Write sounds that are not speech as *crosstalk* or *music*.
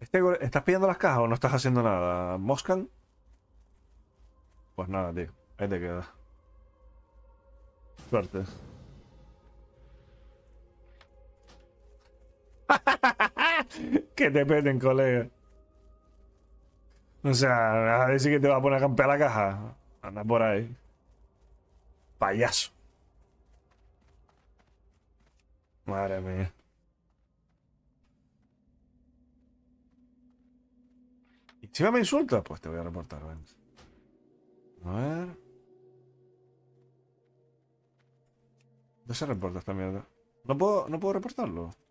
¿Este ¿Estás pillando las cajas o no estás haciendo nada? ¿Moscan? Pues nada, tío. Ahí te queda. Suerte. *laughs* que te peten, colega. O sea, a decir que te va a poner a campear la caja. Anda por ahí. Payaso. Madre mía. Si me insulta, pues te voy a reportar. Ven. A ver. No se reporta esta mierda. No puedo, no puedo reportarlo.